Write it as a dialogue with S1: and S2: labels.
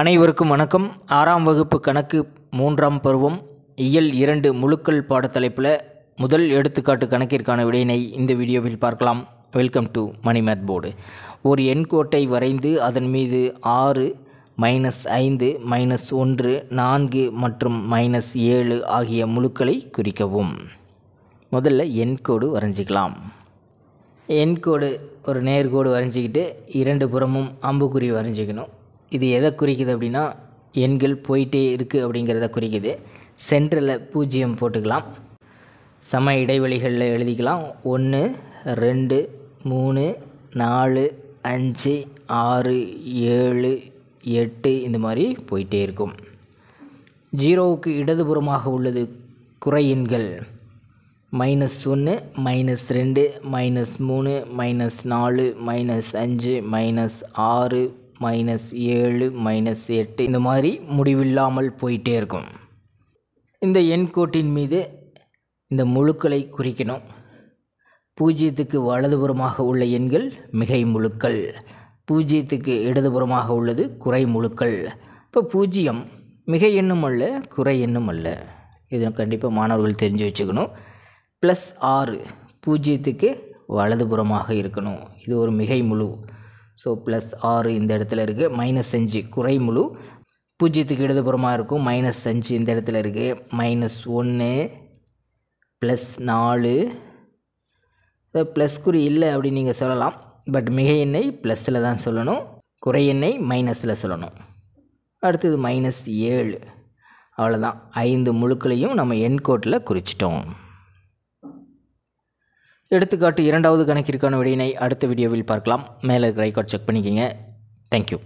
S1: அனைவருக்கும் வணக்கம் ஆறாம் வகுப்பு கணக்கு மூன்றாம் பருவம் இயல் இரண்டு முழுக்கள் பாடத்தலைப்பில் முதல் எடுத்துக்காட்டு கணக்கிற்கான விடையினை இந்த வீடியோவில் பார்க்கலாம் welcome to Mani math board ஒரு எண் கோட்டை வரைந்து அதன் மீது ஆறு மைனஸ் ஐந்து மைனஸ் ஒன்று நான்கு மற்றும் மைனஸ் ஏழு ஆகிய முழுக்களை குறிக்கவும் முதல்ல எண் கோடு வரைஞ்சிக்கலாம் எண் கோடு ஒரு நேர்கோடு வரைஞ்சிக்கிட்டு இரண்டு புறமும் அம்புக்குறி வரைஞ்சிக்கணும் இது எதை குறிக்குது அப்படின்னா எண்கள் போயிட்டே இருக்குது அப்படிங்கிறத குறிக்குது சென்டரில் பூஜ்ஜியம் போட்டுக்கலாம் சம இடைவெளிகளில் எழுதிக்கலாம் ஒன்று ரெண்டு மூணு நாலு அஞ்சு ஆறு ஏழு எட்டு இந்த மாதிரி போயிட்டே இருக்கும் ஜீரோவுக்கு இடதுபுறமாக உள்ளது குறை எண்கள் மைனஸ் ஒன்று மைனஸ் ரெண்டு மைனஸ் மூணு மைனஸ் நாலு மைனஸ் அஞ்சு மைனஸ் ஆறு மைனஸ் ஏழு மைனஸ் எட்டு இந்த மாதிரி முடிவில்லாமல் போயிட்டே இருக்கும் இந்த எண் கோட்டின் மீது இந்த முழுக்களை குறிக்கணும் பூஜ்ஜியத்துக்கு வலதுபுறமாக உள்ள எண்கள் மிகை முழுக்கள் பூஜ்ஜியத்துக்கு இடதுபுறமாக உள்ளது குறை முழுக்கள் இப்போ பூஜ்ஜியம் மிகை எண்ணும் அல்ல குறை எண்ணும் அல்ல இது கண்டிப்பாக மாணவர்கள் தெரிஞ்சு வச்சுக்கணும் ப்ளஸ் ஆறு பூஜ்ஜியத்துக்கு வலதுபுறமாக இருக்கணும் இது ஒரு மிகை முழு ஸோ ப்ளஸ் ஆறு இந்த இடத்துல இருக்குது மைனஸ் அஞ்சு குறைமுழு பூஜ்ஜியத்துக்கு இடதுபுறமாக இருக்கும் மைனஸ் அஞ்சு இந்த இடத்துல இருக்குது மைனஸ் ஒன்று ப்ளஸ் நாலு ப்ளஸ் குறி இல்லை அப்படின்னு நீங்கள் சொல்லலாம் பட் மிக எண்ணெய் ப்ளஸில் தான் சொல்லணும் குறை எண்ணெய் மைனஸில் சொல்லணும் அடுத்தது மைனஸ் ஏழு அவ்வளோதான் ஐந்து முழுக்களையும் நம்ம எண்கோட்டில் குறிச்சிட்டோம் எடுத்துக்காட்டு இரண்டாவது கணக்கிற்கான விடையினை அடுத்த வீடியோவில் பார்க்கலாம் மேலே ரைகார்ட் செக் பண்ணிக்கிங்க தேங்க்யூ